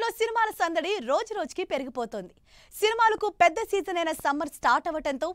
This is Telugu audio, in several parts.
లో సినిమాల సందడి రోజు రోజుకి పెరిగిపోతోంది సినిమాలకు పెద్ద సీజన్ అయిన సమ్మర్ స్టార్ట్ అవ్వటంతో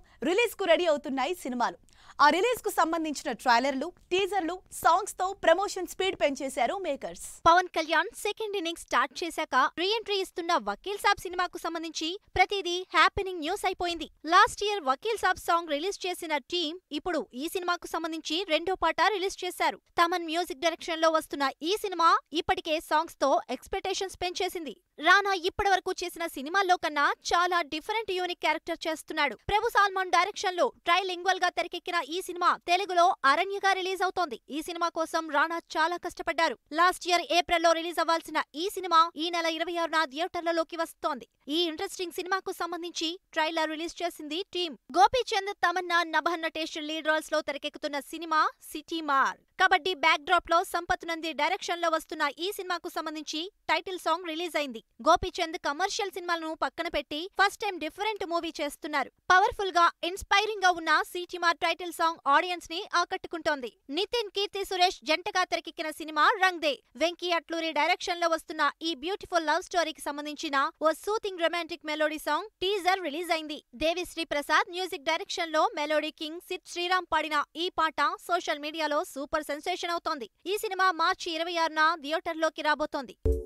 కు రెడీ అవుతున్నాయి సినిమాలు ఆ రిలీజ్ కు సంబంధించిన ట్రైలర్లు టీజర్లు సాంగ్స్ తో ప్రమోషన్ స్పీడ్ పెంచేశారు makers Pawan Kalyan second innings start చేశాక రీఎంట్రీ ఇస్తున్న వకీల్ సాబ్ సినిమాకు సంబంధించి ప్రతిదీ హ్యాపీనింగ్ న్యూస్ అయిపోయింది last year Vakeel Saab song release చేసిన టీం ఇప్పుడు ఈ సినిమాకు సంబంధించి రెండో పాట రిలీజ్ చేశారు తమన్ మ్యూజిక్ డైరెక్షన్ లో వస్తున్న ఈ సినిమా ఇప్పటికే సాంగ్స్ తో ఎక్స్పెక్టేషన్స్ పెంచేసింది రానా ఇప్పటి వరకు చేసిన సినిమాల్లో కన్నా చాలా డిఫరెంట్ యూనిక్ క్యారెక్టర్ చేస్తున్నాడు ప్రభు సాల్మాన్ డైరెక్షన్ లో ట్రైలింగ్వల్ గా తెరకెక్కిన ఈ సినిమా తెలుగులో అరణ్యగా రిలీజ్ అవుతోంది ఈ సినిమా కోసం రాణా చాలా కష్టపడ్డారు లాస్ట్ ఇయర్ ఏప్రిల్లో రిలీజ్ అవ్వాల్సిన ఈ సినిమా ఈ నెల ఇరవై ఆరున థియేటర్లలోకి వస్తోంది ఈ ఇంట్రెస్టింగ్ సినిమాకు సంబంధించి ట్రైలర్ రిలీజ్ చేసింది టీం గోపీచంద్ తమన్నా నభన్న టేస్ట్ లీడ్ రోల్స్ లో తెరకెక్కుతున్న సినిమా సిటీ మార్ కబడ్డీ బ్యాక్ డ్రాప్ లో సంపత్ నంది డైరెక్షన్ లో వస్తున్న ఈ సినిమాకు సంబంధించి టైటిల్ సాంగ్ రిలీజ్ అయింది గోపీచంద్ కమర్షియల్ సినిమాలను పక్కన పెట్టి ఫస్ట్ టైం డిఫరెంట్ మూవీ చేస్తున్నారు పవర్ఫుల్ గా ఇన్స్పైరింగ్ గా ఉన్న సిటీమార్ టైటిల్ సాంగ్ ఆడియన్స్ ని ఆకట్టుకుంటోంది నితిన్ కీర్తి సురేష్ జంటగా తెరకెక్కిన సినిమా రంగ్దే వెంకీ అట్లూరి డైరెక్షన్ లో వస్తున్న ఈ బ్యూటిఫుల్ లవ్ స్టోరీకి సంబంధించిన ఓ soothing romantic melody song teaser release అయింది దేవిశ్రీ ప్రసాద్ మ్యూజిక్ డైరెక్షన్ లో మెలోడీ కింగ్ సిద్ శ్రీరామ్ పాడిన ఈ పాట సోషల్ మీడియాలో సూపర్ సెన్సేషన్ అవుతోంది ఈ సినిమా మార్చి ఇరవై ఆరున థియేటర్లోకి రాబోతోంది